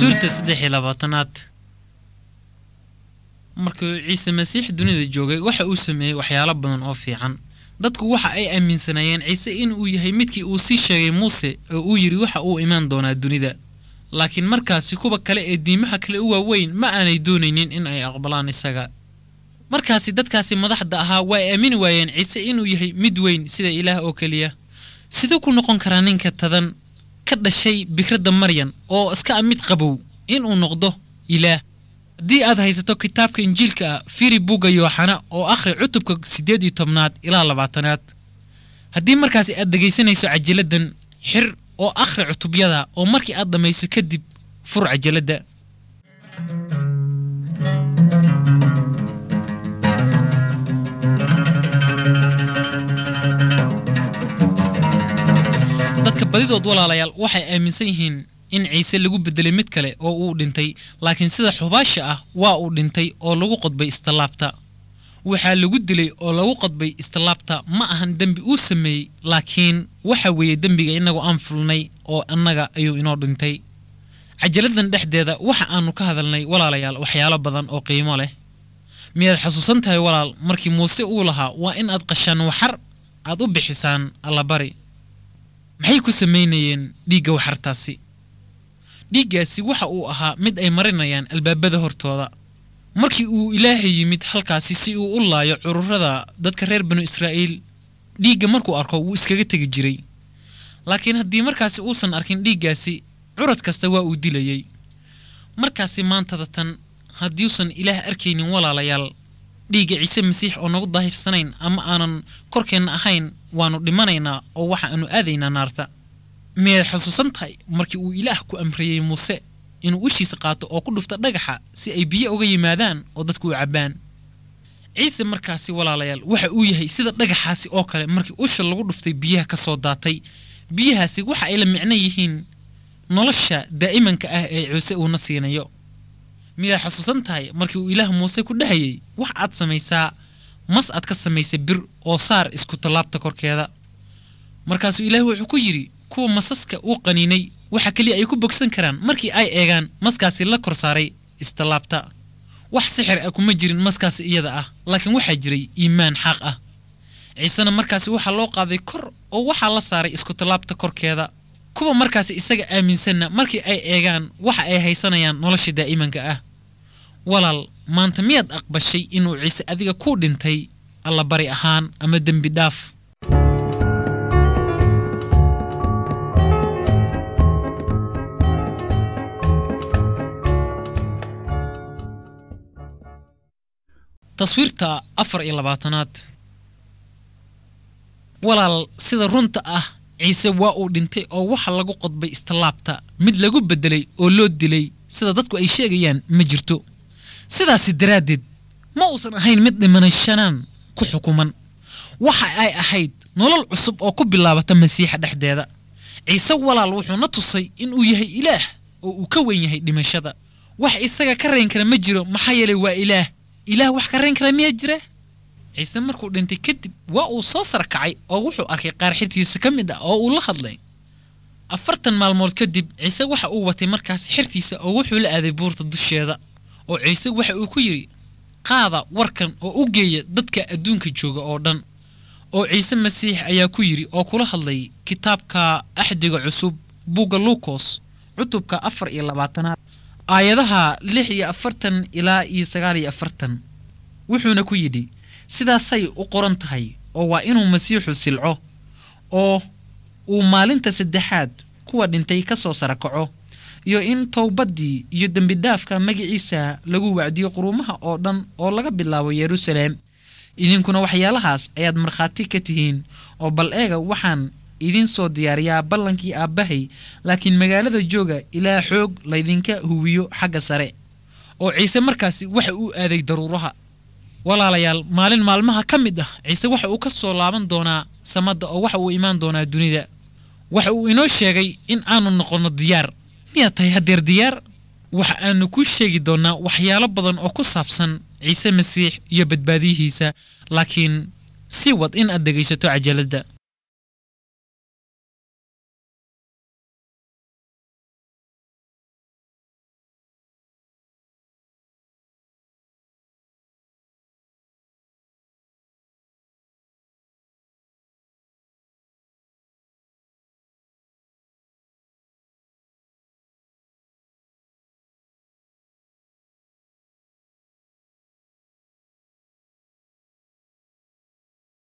suurta saddex iyo labaatanaad markuu ciise masiix dunida joogay waxa uu sameeyey waxyaalo badan oo fiican dadku waxa ay aaminsanaayeen ciise in uu yahay midkii uu sii sheegay muuse oo uu yidhi waxa uu imaan doonaa dunida laakiin markaasi kuwa kale ee diimaha kale u waaweyn ma aanay doonaynin in ay aqbalaan isaga markaasi dadkaasi madaxda ahaa waa ay aamini waayeen ciise inuu yahay mid weyn sida ilaah oo keliya siduu ku noqon karaa ninka tadan ka dhashay bikradda maryan oo iska amid ah qabow inuu noqdo ilaah haddii aad haysato kitaabka injiilka ah firi buugga yooxana oo akhri cutubka siddeed iyo tobnaad ilaa labaatanaad haddii markaasi aad dhegaysanayso cajaladdan xir oo akhri cutubyada oo markii aad dhammayso kadib fur cajaladda dhammaantood walaalayaal waxay aaminsan yihiin in ciise lagu beddelay mid kale oo uu dhintay laakiin sida xubaasha ah waa uu dhintay oo lagu qodbay istallaabta waxaa lagu dilay oo lagu qodbay istallaabta ma ahan dembi uu sameeyey laakiin waxa weeye dembiga innagu aan fulnay oo annaga ayuu inoo dhintay cajaladan dhexdeeda waxa aannu ka hadalnay walaalayaal waxyaalo badan oo qiimo leh miyaad xasuusan tahay walaal markii muuse uu lahaa waa in aad qashaan waxar aad u bixisaan allabari maxay ku samaynayeen dhiigga waxartaasi dhiiggaasi waxa uu ahaa mid ay marinayaan albaabada hortooda markii uu ilaahay yimid halkaasi si uu u laayo cururada dadka reer banu israa'iil dhiigga markuu arko wuu iskaga tegi jiray laakiin haddii markaasi uusan arkin dhiiggaasi curad kasta waa uu dilayey markaasi maantada tan haddiuusan ilaah arkaynin walaalayaal dhiigga ciise masiix oo nagu daahirsanayn ama aanan korkeenna ahayn waanu dhimanaynaa oo waxa aanu aadaynaa naarta miyaad xusuusan tahay markii uu ilaah ku amriyey muuse inuu ushiisa qaato oo ku dhufta dhagaxa si ay biyo uga yimaadaan oo dadku u cabbaan ciise markaasi walaalayaal waxa uu yahay sida dhagaxaasi oo kale markii usha lagu dhuftay biyaha ka soo daatay biyahaasi waxa ay la micno yihiin nolosha daa'imanka ah ee cuuse uuna siinayo miyaad xusuusan tahay markii uu ilaah muuse ku dhahayey wax aad samaysaa mas aad ka samaysay bir oo saar isku tallaabta korkeeda markaasuu ilaahi wuxuu ku yidhi kuwa masaska uu qaniinay waxa keliya ay ku bogsan karaan markii ay eegaan maskaasi la kor saaray istallaabta wax sixir ah kuma jirin maskaasi iyada ah laakiin waxaa jiray iimaan xaaq ah ciisena markaasi waxaa loo qaaday kor oo waxaa la saaray iskutallaabta korkeeda kuwa markaasi isaga aaminsanna markii ay eegaan waxa ay haysanayaan nolosha daa'imanka ah walaal maanta miyaad aqbashay inuu ciise adiga ku dhintay allabari ahaan ama dembi dhaaf taswiirta afar iyo labaatanaad walaal sida runta ah ciise waa uu dhintay oo waxa lagu qodbay istallaabta mid lagu beddelay oo loo dilay sida dadku ay sheegayaan ma jirto sidaasi daraaddeed ma uusan ahayn mid dhimanashanaan ku xukuman waxa ay ahayd nolol cusub oo ku bilaabata masiixa dhexdeeda ciise walaal wuxuu na tusay inuu yahay ilaah oo uu ka weyn yahay dhimashada wax isaga ka rayn kara ma jiro maxaa yeelay waa ilaah ilaah wax ka rayn kara miyaa jira ciise markuu dhintay kadib waa uu soo kacay oo wuxuu arkay qaarxirtiisa ka mid ah oo uu la hadlay afartan maalmood kadib ciise waxa uu watay markaas xirtiisa oo wuxuu la aaday buurta dusheeda oo ciise waxa uu ku yidhi qaada warkan oo u geeya dadka adduunka jooga oo dhan oo ciise masiix ayaa ku yidhi oo kula hadlay kitaabka axdiga cusub buugga luukos cutubka afar iyo labaatanaad aayadaha lix iyo afartan ilaa iyo sagaal iyo afartan wuxuuna ku yidhi sidaasay u qoran tahay oo waa inuu masiixu silco oo uu maalinta saddexaad kuwa dhintay ka soo sara kaco iyo in towbaddii iyo dembidhaafka magiciisa lagu wacdiyo quruumaha oo dhan oo laga bilaabo yeruusaalem idinkuna waxyaalahaas ayaad markhaati ka tihiin oo bal eega waxaan idin soo diyaariyaa ballankii aabbahay laakiin magaalada jooga ilaa xoog laydinka huwiyo xagga sare oo ciise markaasi waxa uu aaday daruuraha walaalayaal maalin maalmaha ka mid ah ciise waxa uu ka soo laaban doonaa samadda oo waxa uu imaan doonaa dunida waxa uu inoo sheegay in aanu noqonno diyaar miyaa tahay hadeer diyaar waxa aanu ku sheegi doonaa waxyaalo badan oo ku saabsan ciise masiix iyo badbaadiyihiisa laakiin sii wad in aad dhegaysato cajaladda